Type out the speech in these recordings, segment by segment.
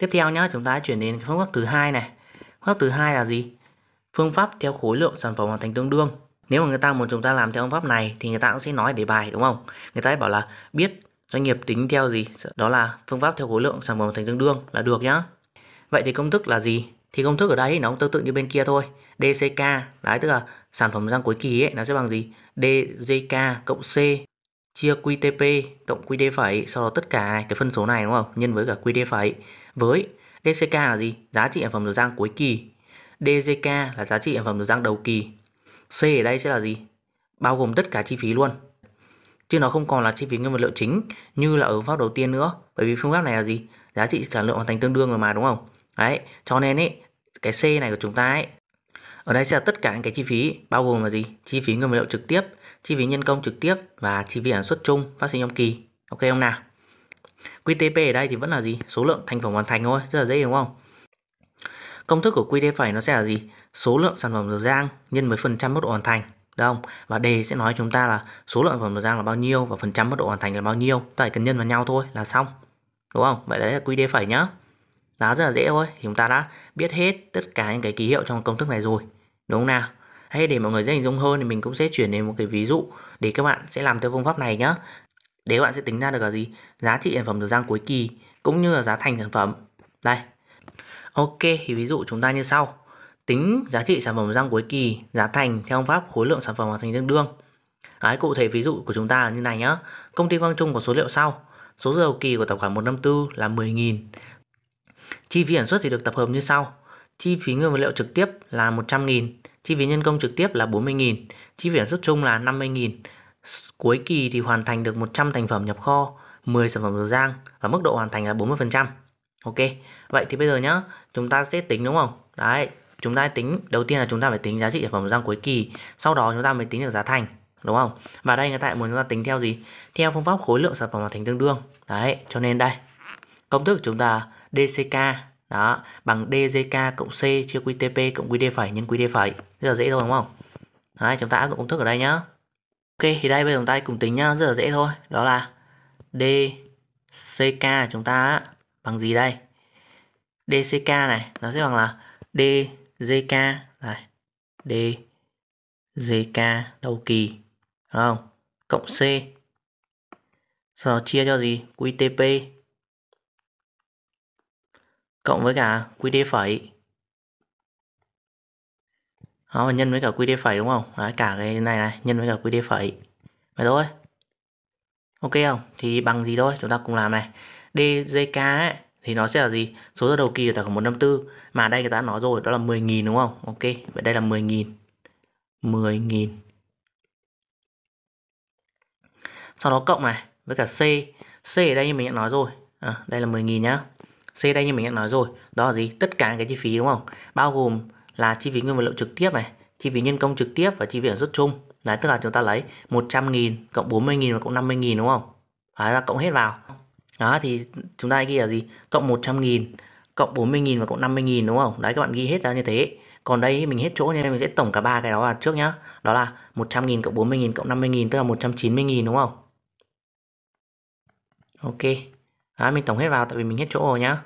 Tiếp theo nhé, chúng ta chuyển đến phương pháp thứ hai này. Phương pháp thứ hai là gì? Phương pháp theo khối lượng sản phẩm hoàn thành tương đương. Nếu mà người ta muốn chúng ta làm theo phương pháp này thì người ta cũng sẽ nói để bài đúng không? Người ta bảo là biết doanh nghiệp tính theo gì, đó là phương pháp theo khối lượng sản phẩm hoàn thành tương đương là được nhá. Vậy thì công thức là gì? Thì công thức ở đây nó cũng tương tự như bên kia thôi. DCK, đấy tức là sản phẩm ra cuối kỳ ấy nó sẽ bằng gì? DJK cộng C chia QTP cộng QD phẩy sau đó tất cả này, cái phân số này đúng không nhân với cả QD phẩy với DCK là gì giá trị sản phẩm được giang cuối kỳ DZK là giá trị sản phẩm được giang đầu kỳ C ở đây sẽ là gì bao gồm tất cả chi phí luôn chứ nó không còn là chi phí nguyên vật liệu chính như là ở phương pháp đầu tiên nữa bởi vì phương pháp này là gì giá trị sản lượng hoàn thành tương đương rồi mà đúng không đấy cho nên ấy cái C này của chúng ta ấy ở đây sẽ là tất cả những cái chi phí bao gồm là gì chi phí nguyên vật liệu trực tiếp chi phí nhân công trực tiếp và chi phí sản xuất chung phát sinh trong kỳ. Ok không nào? QTP ở đây thì vẫn là gì? Số lượng thành phẩm hoàn thành thôi, rất là dễ đúng không? Công thức của QT nó sẽ là gì? Số lượng sản phẩm được rang nhân với phần trăm mức độ hoàn thành. đúng không? Và đề sẽ nói chúng ta là số lượng sản phẩm được rang là bao nhiêu và phần trăm mức độ hoàn thành là bao nhiêu. Ta chỉ cần nhân vào nhau thôi là xong. Đúng không? Vậy đấy là QT nhá. Đó rất là dễ thôi. Thì chúng ta đã biết hết tất cả những cái ký hiệu trong công thức này rồi. Đúng không nào? hay để mọi người dễ hình dung hơn thì mình cũng sẽ chuyển đến một cái ví dụ để các bạn sẽ làm theo phương pháp này nhé để các bạn sẽ tính ra được là gì giá trị sản phẩm thời gian cuối kỳ cũng như là giá thành sản phẩm đây ok thì ví dụ chúng ta như sau tính giá trị sản phẩm thời gian cuối kỳ giá thành theo phương pháp khối lượng sản phẩm hoàn thành tương đương Đấy, cụ thể ví dụ của chúng ta là như này nhé công ty quang trung có số liệu sau số dầu kỳ của tài khoản 154 là 10.000 chi phí sản xuất thì được tập hợp như sau chi phí nguyên vật liệu trực tiếp là 100.000 Chi phí nhân công trực tiếp là 40.000, chi phí sản xuất chung là 50.000. Cuối kỳ thì hoàn thành được 100 thành phẩm nhập kho, 10 sản phẩm dầu giang và mức độ hoàn thành là 40%. Ok, vậy thì bây giờ nhá, chúng ta sẽ tính đúng không? Đấy, chúng ta tính, đầu tiên là chúng ta phải tính giá trị sản phẩm dầu giang cuối kỳ, sau đó chúng ta mới tính được giá thành, đúng không? Và đây người ta muốn chúng ta tính theo gì? Theo phương pháp khối lượng sản phẩm hoàn thành tương đương. Đấy, cho nên đây, công thức chúng ta DCK đó bằng DZK cộng C chia QTP cộng QD phẩy nhân QD phẩy rất là dễ thôi đúng không đấy chúng ta áp dụng công thức ở đây nhá ok thì đây bây giờ chúng ta cùng tính nhá rất là dễ thôi đó là DCK chúng ta bằng gì đây DCK này nó sẽ bằng là DZK này DZK đầu kỳ đúng không cộng C sau đó chia cho gì QTP cộng với cả QD phẩy đó và nhân với cả QD phẩy đúng không đấy cả cái này này nhân với cả QD phẩy vậy thôi ok không thì bằng gì thôi chúng ta cùng làm này DJK ấy, thì nó sẽ là gì số ra đầu kỳ của tài khoản 154 mà đây người ta đã nói rồi đó là 10.000 đúng không ok vậy đây là 10.000 10.000 sau đó cộng này với cả C C ở đây như mình đã nói rồi à, đây là 10.000 nhá C đây như mình đã nói rồi, đó là gì? Tất cả cái chi phí đúng không? Bao gồm là chi phí nguyên vật liệu trực tiếp này, chi phí nhân công trực tiếp và chi phí sản xuất chung. Đấy, tức là chúng ta lấy 100.000 cộng 40.000 và cộng 50.000 đúng không? Đấy, là cộng hết vào. Đó thì chúng ta ghi là gì? Cộng 100.000 cộng 40.000 và cộng 50.000 đúng không? Đấy các bạn ghi hết ra như thế. Còn đây mình hết chỗ nên mình sẽ tổng cả ba cái đó vào trước nhá. Đó là 100.000 cộng 40.000 cộng 50.000 tức là 190.000 đúng không? Ok. Đó, mình tổng hết vào tại vì mình hết chỗ rồi nhá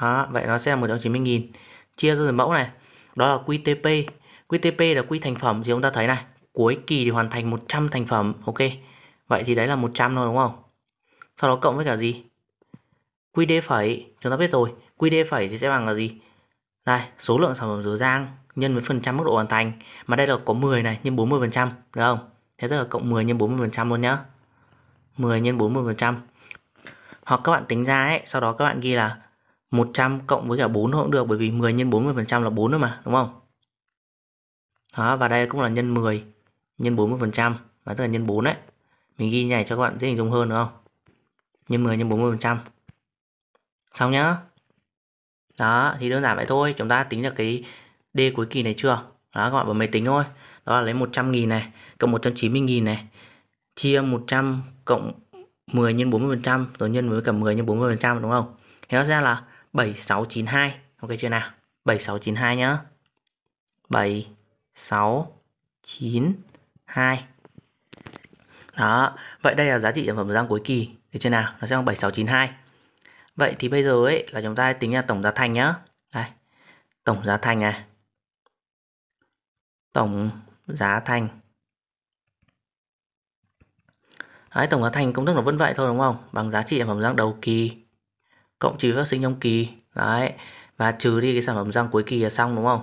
đó, vậy nó sẽ là 190.000 chia ra từ mẫu này đó là QTP QTP là quy thành phẩm thì chúng ta thấy này cuối kỳ thì hoàn thành 100 thành phẩm ok vậy thì đấy là 100 thôi đúng không sau đó cộng với cả gì QD phẩy chúng ta biết rồi QD phẩy thì sẽ bằng là gì đây số lượng sản phẩm dứa rang nhân với phần trăm mức độ hoàn thành mà đây là có 10 này nhân 40 phần trăm được không thế tức là cộng 10 nhân 40 phần trăm luôn nhá 10 nhân 40 phần trăm hoặc các bạn tính ra ấy sau đó các bạn ghi là 100 cộng với cả 4 cũng được bởi vì 10 nhân 40% là 4 thôi mà đúng không đó và đây cũng là nhân 10 nhân 40% và tức là nhân 4 đấy mình ghi nhảy cho các bạn dễ hình dung hơn đúng không nhân 10 nhân 40% xong nhá đó thì đơn giản vậy thôi chúng ta tính được cái D cuối kỳ này chưa đó các bạn bấm máy tính thôi đó là lấy 100.000 này cộng 190.000 này chia 100 cộng 10 nhân 40% rồi nhân với cả 10 nhân 40% đúng không thì nó ra là 7692 ok chưa nào 7692 nhá 7692 đó vậy đây là giá trị sản phẩm giao cuối kỳ được chưa nào nó sẽ bằng 7692 vậy thì bây giờ ấy là chúng ta tính là tổng giá thành nhá đây tổng giá thành này tổng giá thành Đấy, tổng giá thành công thức nó vẫn vậy thôi đúng không bằng giá trị sản phẩm giao đầu kỳ cộng trừ phát sinh trong kỳ đấy và trừ đi cái sản phẩm răng cuối kỳ là xong đúng không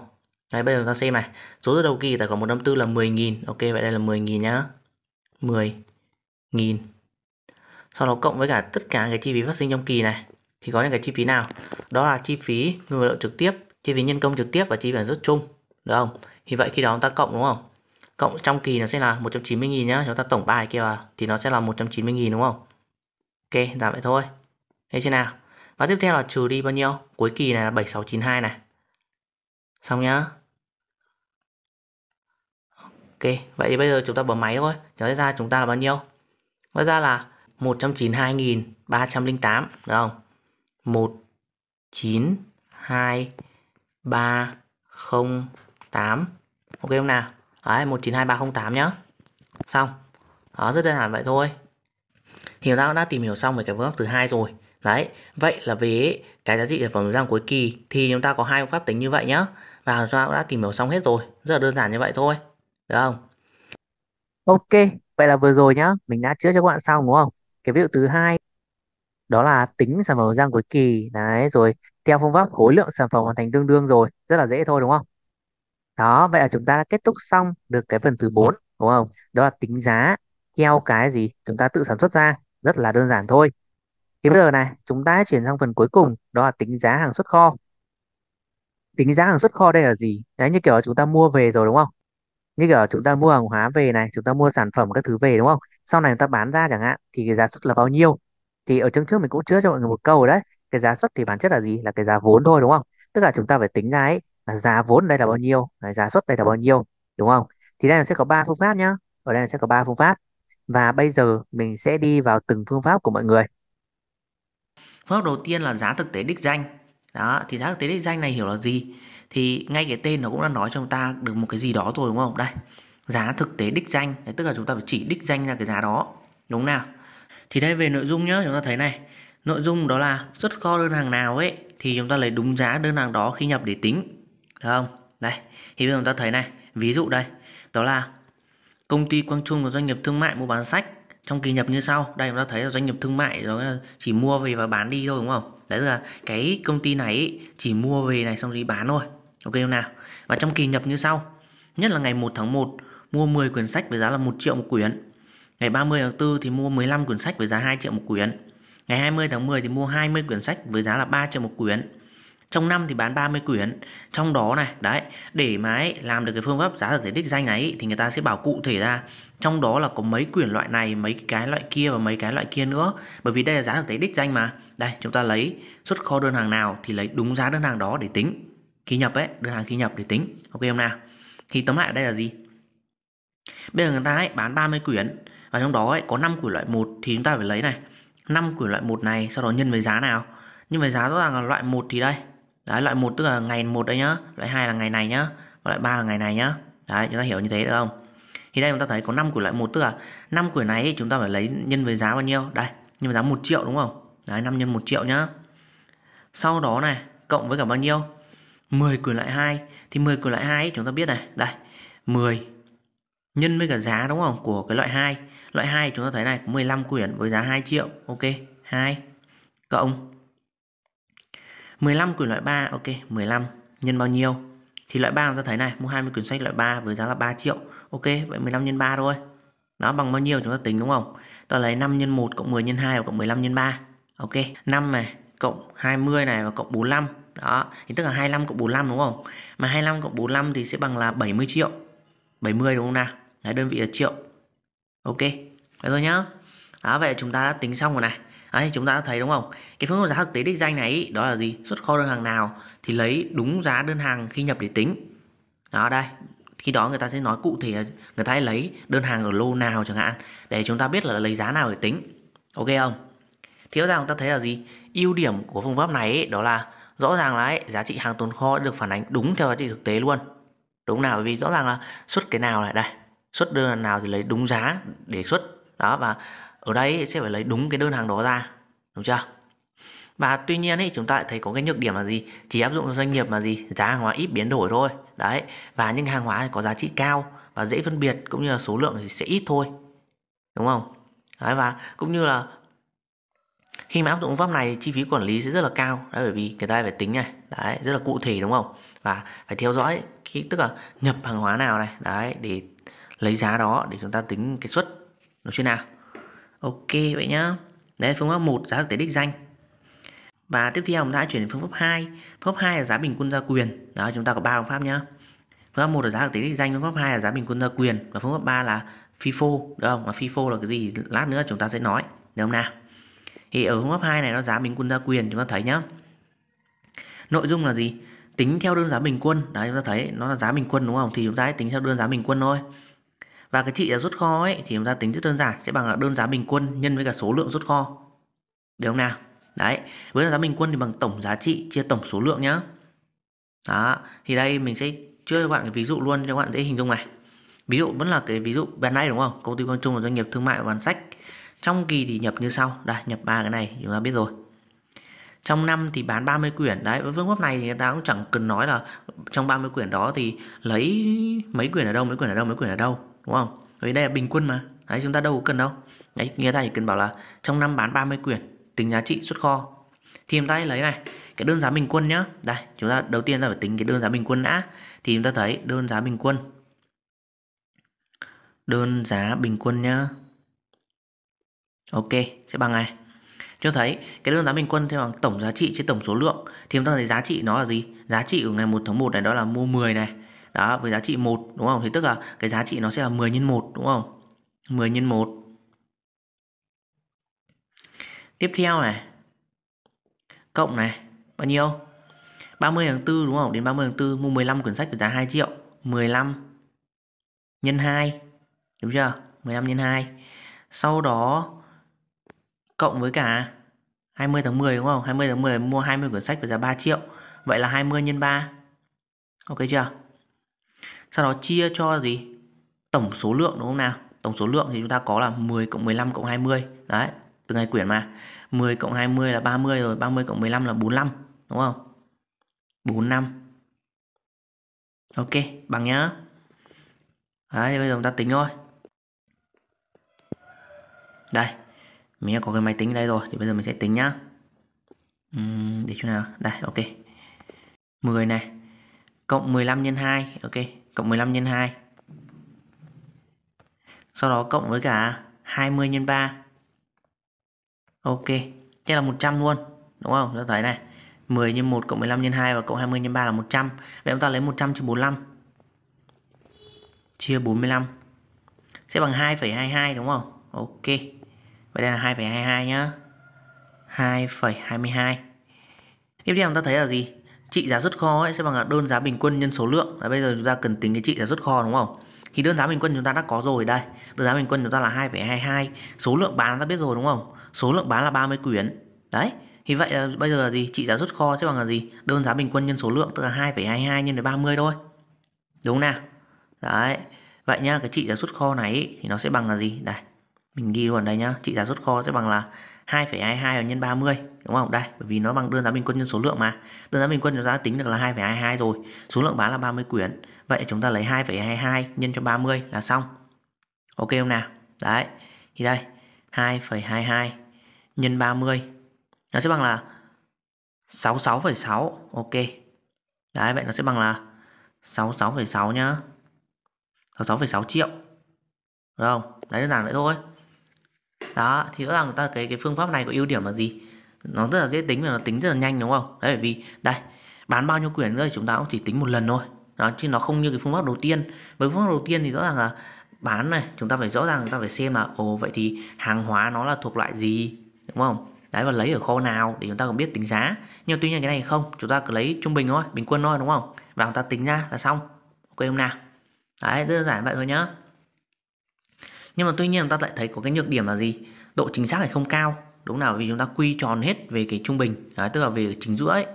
đấy bây giờ chúng ta xem này số dư đầu kỳ tài khoản 154 là 10.000 ok vậy đây là 10.000 nhá 10.000 sau đó cộng với cả tất cả cái chi phí phát sinh trong kỳ này thì có những cái chi phí nào đó là chi phí người lao động trực tiếp chi phí nhân công trực tiếp và chi phí sản xuất chung được không thì vậy khi đó chúng ta cộng đúng không cộng trong kỳ nó sẽ là 190 000 nhá chúng ta tổng bài kia vào thì nó sẽ là 190 000 đúng không ok giảm vậy thôi thế thế nào và tiếp theo là trừ đi bao nhiêu cuối kỳ này là 7692 này xong nhá Ok vậy thì bây giờ chúng ta bấm máy thôi nó ra chúng ta là bao nhiêu nó ra là 192.308 đúng không 192.308 ok không nào đấy 192.308 nhá xong đó rất đơn giản vậy thôi thì chúng ta đã tìm hiểu xong về cái vướng mắc thứ hai rồi Đấy, vậy là về cái giá trị sản phẩm rang cuối kỳ thì chúng ta có hai phương pháp tính như vậy nhá. Và chúng ta cũng đã tìm hiểu xong hết rồi, rất là đơn giản như vậy thôi. Được không? Ok, vậy là vừa rồi nhá, mình đã chữa cho các bạn xong đúng không? Cái ví dụ thứ hai đó là tính sản phẩm rang cuối kỳ đấy rồi theo phương pháp khối lượng sản phẩm hoàn thành tương đương rồi rất là dễ thôi đúng không đó vậy là chúng ta đã kết thúc xong được cái phần thứ 4 đúng không đó là tính giá theo cái gì chúng ta tự sản xuất ra rất là đơn giản thôi thì bây giờ này chúng ta chuyển sang phần cuối cùng đó là tính giá hàng xuất kho tính giá hàng xuất kho đây là gì đấy như kiểu là chúng ta mua về rồi đúng không như kiểu là chúng ta mua hàng hóa về này chúng ta mua sản phẩm các thứ về đúng không sau này chúng ta bán ra chẳng hạn thì cái giá xuất là bao nhiêu thì ở chương trước mình cũng chữa cho mọi người một câu đấy cái giá xuất thì bản chất là gì là cái giá vốn thôi đúng không tức là chúng ta phải tính ra ấy là giá vốn đây là bao nhiêu là giá xuất đây là bao nhiêu đúng không thì đây là sẽ có ba phương pháp nhá ở đây là sẽ có ba phương pháp và bây giờ mình sẽ đi vào từng phương pháp của mọi người Phương pháp đầu tiên là giá thực tế đích danh. Đó, thì giá thực tế đích danh này hiểu là gì? Thì ngay cái tên nó cũng đã nói cho chúng ta được một cái gì đó rồi đúng không? Đây, giá thực tế đích danh, đấy, tức là chúng ta phải chỉ đích danh ra cái giá đó. Đúng nào? Thì đây về nội dung nhá, chúng ta thấy này. Nội dung đó là xuất kho đơn hàng nào ấy thì chúng ta lấy đúng giá đơn hàng đó khi nhập để tính. Được không? Đây, thì bây giờ chúng ta thấy này, ví dụ đây, đó là công ty Quang Trung là doanh nghiệp thương mại mua bán sách trong kỳ nhập như sau đây chúng ta thấy là doanh nghiệp thương mại đó chỉ mua về và bán đi thôi đúng không đấy là cái công ty này chỉ mua về này xong đi bán thôi ok không nào và trong kỳ nhập như sau nhất là ngày 1 tháng 1 mua 10 quyển sách với giá là 1 triệu một quyển ngày 30 tháng 4 thì mua 15 quyển sách với giá 2 triệu một quyển ngày 20 tháng 10 thì mua 20 quyển sách với giá là 3 triệu một quyển trong năm thì bán 30 quyển trong đó này đấy để mà ấy, làm được cái phương pháp giá thực tế đích danh này ấy, thì người ta sẽ bảo cụ thể ra trong đó là có mấy quyển loại này mấy cái loại kia và mấy cái loại kia nữa bởi vì đây là giá thực tế đích danh mà đây chúng ta lấy xuất kho đơn hàng nào thì lấy đúng giá đơn hàng đó để tính khi nhập ấy đơn hàng khi nhập để tính ok không nào thì tóm lại ở đây là gì bây giờ người ta ấy, bán 30 quyển và trong đó ấy, có 5 quyển loại một thì chúng ta phải lấy này 5 quyển loại một này sau đó nhân với giá nào nhưng mà giá rõ ràng là loại 1 thì đây đấy loại một tức là ngày một đây nhá loại hai là ngày này nhá và loại ba là ngày này nhá đấy chúng ta hiểu như thế được không thì đây chúng ta thấy có 5 của loại một tức là 5 quyển này chúng ta phải lấy nhân với giá bao nhiêu đây nhân với giá 1 triệu đúng không đấy 5 nhân 1 triệu nhá sau đó này cộng với cả bao nhiêu 10 quyển loại 2 thì 10 quyển loại 2 chúng ta biết này đây 10 nhân với cả giá đúng không của cái loại 2 loại 2 chúng ta thấy này có 15 quyển với giá 2 triệu ok 2 cộng 15 quyển loại 3 ok 15 nhân bao nhiêu thì loại 3 chúng ta thấy này mua 20 quyển sách loại 3 với giá là 3 triệu ok vậy 15 nhân 3 thôi nó bằng bao nhiêu chúng ta tính đúng không ta lấy 5 nhân 1 cộng 10 nhân 2 và cộng 15 nhân 3 ok 5 này cộng 20 này và cộng 45 đó thì tức là 25 cộng 45 đúng không mà 25 cộng 45 thì sẽ bằng là 70 triệu 70 đúng không nào Đấy, đơn vị là triệu ok vậy thôi nhá đó vậy chúng ta đã tính xong rồi này Đấy, chúng ta đã thấy đúng không? Cái phương pháp giá thực tế đích danh này đó là gì? Xuất kho đơn hàng nào thì lấy đúng giá đơn hàng khi nhập để tính. Đó đây, khi đó người ta sẽ nói cụ thể người ta hãy lấy đơn hàng ở lô nào chẳng hạn để chúng ta biết là lấy giá nào để tính. Ok không? Thì rõ ràng chúng ta thấy là gì? Ưu điểm của phương pháp này ấy, đó là rõ ràng là ấy, giá trị hàng tồn kho được phản ánh đúng theo giá trị thực tế luôn. Đúng nào bởi vì rõ ràng là xuất cái nào này đây, xuất đơn hàng nào thì lấy đúng giá để xuất đó và ở đây sẽ phải lấy đúng cái đơn hàng đó ra đúng chưa và tuy nhiên ấy, chúng ta lại thấy có cái nhược điểm là gì chỉ áp dụng cho doanh nghiệp mà gì giá hàng hóa ít biến đổi thôi đấy và những hàng hóa có giá trị cao và dễ phân biệt cũng như là số lượng thì sẽ ít thôi đúng không đấy và cũng như là khi mà áp dụng pháp này chi phí quản lý sẽ rất là cao đấy bởi vì người ta phải tính này đấy rất là cụ thể đúng không và phải theo dõi khi tức là nhập hàng hóa nào này đấy để lấy giá đó để chúng ta tính cái suất nó như nào Ok vậy nhá. Đấy phương pháp 1 giá thực tế đích danh. Và tiếp theo chúng ta chuyển đến phương pháp 2. Phương pháp 2 là giá bình quân gia quyền. Đó chúng ta có ba phương pháp nhá. Phương pháp 1 là giá thực tế đích danh, phương pháp 2 là giá bình quân gia quyền và phương pháp 3 là FIFO, được không? Mà FIFO là cái gì lát nữa chúng ta sẽ nói, được không nào? Thì ở phương pháp 2 này nó giá bình quân gia quyền chúng ta thấy nhá. Nội dung là gì? Tính theo đơn giá bình quân. Đấy chúng ta thấy nó là giá bình quân đúng không? Thì chúng ta hãy tính theo đơn giá bình quân thôi và cái trị giá rút kho ấy thì chúng ta tính rất đơn giản sẽ bằng đơn giá bình quân nhân với cả số lượng rút kho được không nào đấy với giá bình quân thì bằng tổng giá trị chia tổng số lượng nhá đó thì đây mình sẽ chưa cho các bạn cái ví dụ luôn cho các bạn dễ hình dung này ví dụ vẫn là cái ví dụ bên này đúng không công ty quang trung là doanh nghiệp thương mại và bán sách trong kỳ thì nhập như sau đây nhập ba cái này chúng ta biết rồi trong năm thì bán 30 quyển đấy với phương pháp này thì người ta cũng chẳng cần nói là trong 30 quyển đó thì lấy mấy quyển ở đâu mấy quyển ở đâu mấy quyển ở đâu đúng không vì đây là bình quân mà đấy chúng ta đâu có cần đâu đấy nghĩa ta chỉ cần bảo là trong năm bán 30 quyển tính giá trị xuất kho thì chúng ta lấy này cái đơn giá bình quân nhá đây chúng ta đầu tiên ta phải tính cái đơn giá bình quân đã thì chúng ta thấy đơn giá bình quân đơn giá bình quân nhá ok sẽ bằng này ta thấy cái đơn giá bình quân theo bằng tổng giá trị trên tổng số lượng thì chúng ta thấy giá trị nó là gì giá trị của ngày 1 tháng 1 này đó là mua 10 này đó với giá trị 1 đúng không thì tức là cái giá trị nó sẽ là 10 nhân 1 đúng không 10 nhân 1 tiếp theo này cộng này bao nhiêu 30 tháng 4 đúng không đến 30 tháng 4 mua 15 quyển sách với giá 2 triệu 15 nhân 2 đúng chưa 15 nhân 2 sau đó cộng với cả 20 tháng 10 đúng không? 20 tháng 10 mua 20 quyển sách với giá 3 triệu. Vậy là 20 nhân 3. Ok chưa? sau đó chia cho gì tổng số lượng đúng không nào tổng số lượng thì chúng ta có là 10 cộng 15 cộng 20 đấy từ ngày quyển mà 10 cộng 20 là 30 rồi 30 cộng 15 là 45 đúng không 45 ok bằng nhá đấy thì bây giờ chúng ta tính thôi đây mình có cái máy tính đây rồi thì bây giờ mình sẽ tính nhá uhm, để chỗ nào đây ok 10 này cộng 15 nhân 2 ok cộng 15 nhân 2 sau đó cộng với cả 20 nhân 3 ok chắc là 100 luôn đúng không chúng ta thấy này 10 nhân 1 cộng 15 nhân 2 và cộng 20 nhân 3 là 100 vậy chúng ta lấy 100 chia 45 chia 45 sẽ bằng 2,22 đúng không ok vậy đây là 2,22 nhá 2,22 tiếp theo chúng ta thấy là gì trị giá xuất kho ấy sẽ bằng là đơn giá bình quân nhân số lượng và bây giờ chúng ta cần tính cái trị giá xuất kho đúng không thì đơn giá bình quân chúng ta đã có rồi đây đơn giá bình quân chúng ta là 2,22 số lượng bán ta biết rồi đúng không số lượng bán là 30 quyển đấy thì vậy là bây giờ là gì trị giá xuất kho sẽ bằng là gì đơn giá bình quân nhân số lượng tức là 2,22 nhân với 30 thôi đúng không nào đấy vậy nhá cái trị giá xuất kho này thì nó sẽ bằng là gì đây mình ghi luôn đây nhá trị giá xuất kho sẽ bằng là 2,22 nhân 30 đúng không? Đây, bởi vì nó bằng đơn giá bình quân nhân số lượng mà. Đơn giá bình quân chúng ta tính được là 2,22 rồi. Số lượng bán là 30 quyển. Vậy chúng ta lấy 2,22 nhân cho 30 là xong. Ok không nào? Đấy. Thì đây, 2,22 nhân 30 nó sẽ bằng là 66,6. Ok. Đấy, vậy nó sẽ bằng là 66,6 nhá. 66,6 triệu. Đúng không? Đấy đơn giản vậy thôi đó thì rõ ràng ta cái cái phương pháp này có ưu điểm là gì nó rất là dễ tính và nó tính rất là nhanh đúng không đấy bởi vì đây bán bao nhiêu quyền nữa thì chúng ta cũng chỉ tính một lần thôi đó chứ nó không như cái phương pháp đầu tiên với phương pháp đầu tiên thì rõ ràng là bán này chúng ta phải rõ ràng chúng ta phải xem là ồ vậy thì hàng hóa nó là thuộc loại gì đúng không đấy và lấy ở kho nào để chúng ta còn biết tính giá nhưng tuy nhiên cái này không chúng ta cứ lấy trung bình thôi bình quân thôi đúng không và chúng ta tính ra là xong ok hôm nào đấy đơn giản vậy thôi nhá nhưng mà tuy nhiên ta lại thấy có cái nhược điểm là gì độ chính xác này không cao đúng nào vì chúng ta quy tròn hết về cái trung bình đấy, tức là về chính giữa ấy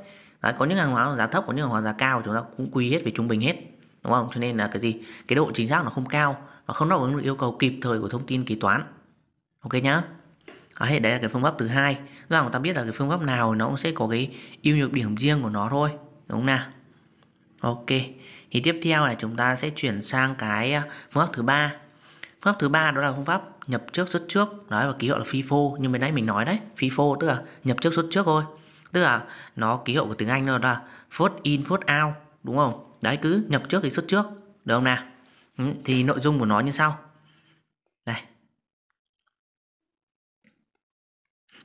đấy, có những hàng hóa giá thấp có những hàng hóa giá cao chúng ta cũng quy hết về trung bình hết đúng không cho nên là cái gì cái độ chính xác nó không cao và không đáp ứng được yêu cầu kịp thời của thông tin kế toán ok nhá à, thế đấy là cái phương pháp thứ hai rằng ta biết là cái phương pháp nào nó cũng sẽ có cái ưu nhược điểm riêng của nó thôi đúng không nào ok thì tiếp theo là chúng ta sẽ chuyển sang cái à, phương pháp thứ ba Phương pháp thứ ba đó là phương pháp nhập trước xuất trước đấy và ký hiệu là FIFO như bên nãy mình nói đấy FIFO tức là nhập trước xuất trước thôi tức là nó ký hiệu của tiếng Anh đó là first in first out đúng không đấy cứ nhập trước thì xuất trước được không nào ừ, thì nội dung của nó như sau đây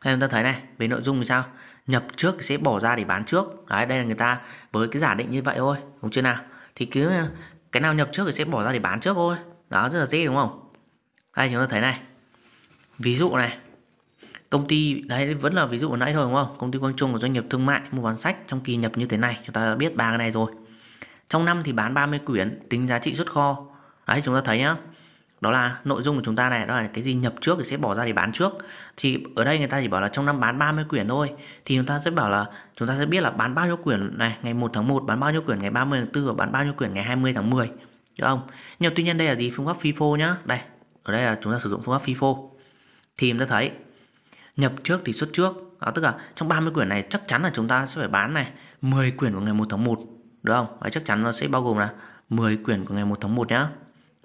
đây chúng ta thấy này về nội dung thì sao nhập trước thì sẽ bỏ ra để bán trước đấy đây là người ta với cái giả định như vậy thôi đúng chưa nào thì cứ cái nào nhập trước thì sẽ bỏ ra để bán trước thôi đó rất là dễ đúng không đây chúng ta thấy này ví dụ này công ty đấy vẫn là ví dụ hồi nãy thôi đúng không công ty quang trung của doanh nghiệp thương mại mua bán sách trong kỳ nhập như thế này chúng ta đã biết ba cái này rồi trong năm thì bán 30 quyển tính giá trị xuất kho đấy chúng ta thấy nhá đó là nội dung của chúng ta này đó là cái gì nhập trước thì sẽ bỏ ra để bán trước thì ở đây người ta chỉ bảo là trong năm bán 30 quyển thôi thì chúng ta sẽ bảo là chúng ta sẽ biết là bán bao nhiêu quyển này ngày 1 tháng 1 bán bao nhiêu quyển ngày 30 tháng 4 và bán bao nhiêu quyển ngày 20 tháng 10 được không nhưng tuy nhiên đây là gì phương pháp FIFO nhá đây ở đây là chúng ta sử dụng phương pháp FIFO thì chúng ta thấy nhập trước thì xuất trước đó, à, tức là trong 30 quyển này chắc chắn là chúng ta sẽ phải bán này 10 quyển của ngày 1 tháng 1 đúng không? Đấy, chắc chắn nó sẽ bao gồm là 10 quyển của ngày 1 tháng 1 nhá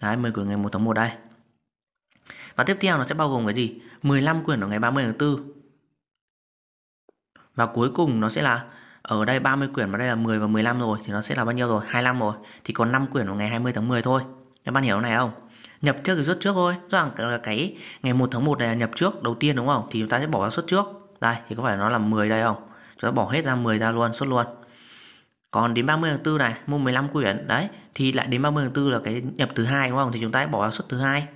Đấy 10 quyển ngày 1 tháng 1 đây Và tiếp theo nó sẽ bao gồm cái gì? 15 quyển của ngày 30 tháng 4 Và cuối cùng nó sẽ là ở đây 30 quyển và đây là 10 và 15 rồi thì nó sẽ là bao nhiêu rồi? 25 rồi. Thì còn 5 quyển vào ngày 20 tháng 10 thôi. Các bạn hiểu này không? nhập trước thì xuất trước thôi rõ ràng là cái ngày 1 tháng 1 này là nhập trước đầu tiên đúng không thì chúng ta sẽ bỏ ra xuất trước đây thì có phải nó là 10 đây không chúng ta bỏ hết ra 10 ra luôn xuất luôn còn đến 30 tháng 4 này mua 15 quyển đấy thì lại đến 30 tháng 4 là cái nhập thứ hai đúng không thì chúng ta sẽ bỏ ra xuất thứ hai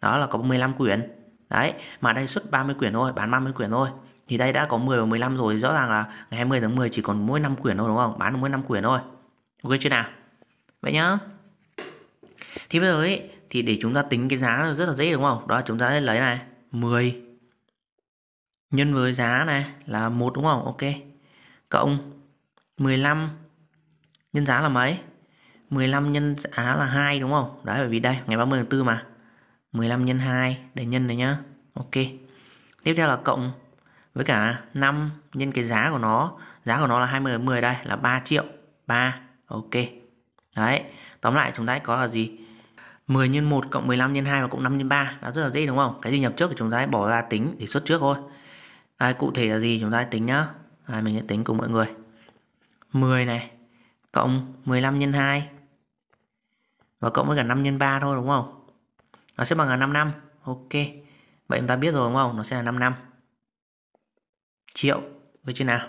đó là có 15 quyển đấy mà đây xuất 30 quyển thôi bán 30 quyển thôi thì đây đã có 10 và 15 rồi rõ ràng là ngày 20 tháng 10 chỉ còn mỗi 5 quyển thôi đúng không bán được mỗi 5 quyển thôi ok chưa nào vậy nhá thì bây giờ ấy thì để chúng ta tính cái giá rất là dễ đúng không đó chúng ta sẽ lấy này 10 nhân với giá này là một đúng không ok cộng 15 nhân giá là mấy 15 nhân giá là 2 đúng không đấy bởi vì đây ngày 30 tháng 4 mà 15 nhân 2 để nhân này nhá ok tiếp theo là cộng với cả 5 nhân cái giá của nó giá của nó là 20 10 đây là 3 triệu 3 ok đấy tóm lại chúng ta có là gì 10 nhân 1 cộng 15 nhân 2 và cộng 5 nhân 3 là rất là dễ đúng không? Cái gì nhập trước thì chúng ta hãy bỏ ra tính để xuất trước thôi. À, cụ thể là gì chúng ta hãy tính nhá. À, mình sẽ tính cùng mọi người. 10 này cộng 15 nhân 2 và cộng với cả 5 nhân 3 thôi đúng không? Nó sẽ bằng là 5 năm. Ok. Vậy chúng ta biết rồi đúng không? Nó sẽ là 5 năm. Triệu. với chưa nào?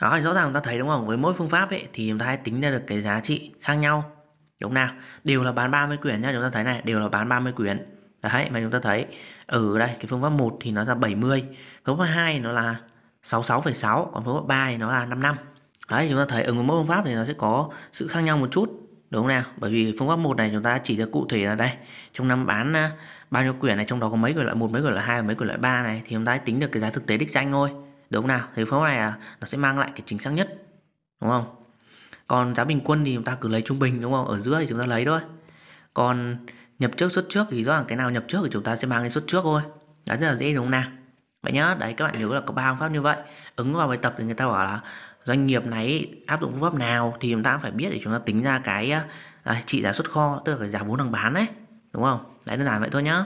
Đó rõ ràng chúng ta thấy đúng không? Với mỗi phương pháp ấy thì chúng ta hãy tính ra được cái giá trị khác nhau đúng nào đều là bán 30 quyển nha chúng ta thấy này đều là bán 30 quyển đấy mà chúng ta thấy ở ừ, đây cái phương pháp 1 thì nó ra 70 phương pháp 2 nó là 66,6 còn phương pháp 3 thì nó là 55 đấy chúng ta thấy ở mỗi phương pháp thì nó sẽ có sự khác nhau một chút đúng không nào bởi vì phương pháp 1 này chúng ta chỉ ra cụ thể là đây trong năm bán à, bao nhiêu quyển này trong đó có mấy quyển loại một mấy quyển loại hai mấy quyển loại ba này thì chúng ta tính được cái giá thực tế đích danh thôi đúng không nào thì phương pháp này à, nó sẽ mang lại cái chính xác nhất đúng không còn giá bình quân thì chúng ta cứ lấy trung bình đúng không ở giữa thì chúng ta lấy thôi còn nhập trước xuất trước thì rõ ràng cái nào nhập trước thì chúng ta sẽ mang cái xuất trước thôi đã rất là dễ đúng không nào vậy nhá đấy các bạn nhớ là có ba phương pháp như vậy ứng vào bài tập thì người ta bảo là doanh nghiệp này áp dụng phương pháp nào thì chúng ta cũng phải biết để chúng ta tính ra cái à, trị giá xuất kho tức là cái giá vốn hàng bán đấy đúng không đấy đơn giản vậy thôi nhá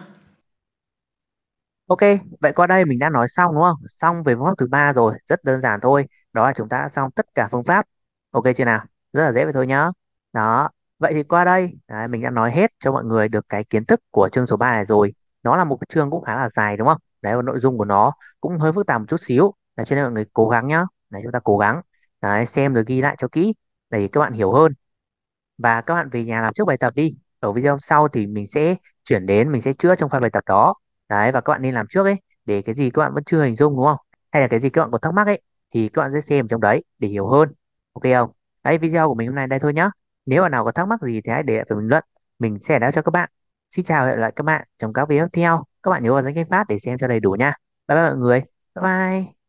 Ok, vậy qua đây mình đã nói xong đúng không? Xong về phương pháp thứ ba rồi, rất đơn giản thôi. Đó là chúng ta đã xong tất cả phương pháp. Ok chưa nào? rất là dễ vậy thôi nhá đó vậy thì qua đây đấy, mình đã nói hết cho mọi người được cái kiến thức của chương số 3 này rồi nó là một cái chương cũng khá là dài đúng không đấy và nội dung của nó cũng hơi phức tạp một chút xíu đấy, cho nên mọi người cố gắng nhá đấy, chúng ta cố gắng đấy, xem rồi ghi lại cho kỹ để các bạn hiểu hơn và các bạn về nhà làm trước bài tập đi ở video sau thì mình sẽ chuyển đến mình sẽ chữa trong file bài tập đó đấy và các bạn nên làm trước ấy để cái gì các bạn vẫn chưa hình dung đúng không hay là cái gì các bạn còn thắc mắc ấy thì các bạn sẽ xem trong đấy để hiểu hơn ok không Đấy, video của mình hôm nay đây thôi nhé. Nếu bạn nào có thắc mắc gì thì hãy để lại phần bình luận. Mình sẽ đáp cho các bạn. Xin chào và hẹn lại các bạn trong các video tiếp theo. Các bạn nhớ vào danh kênh phát để xem cho đầy đủ nha. Bye bye mọi người. Bye bye.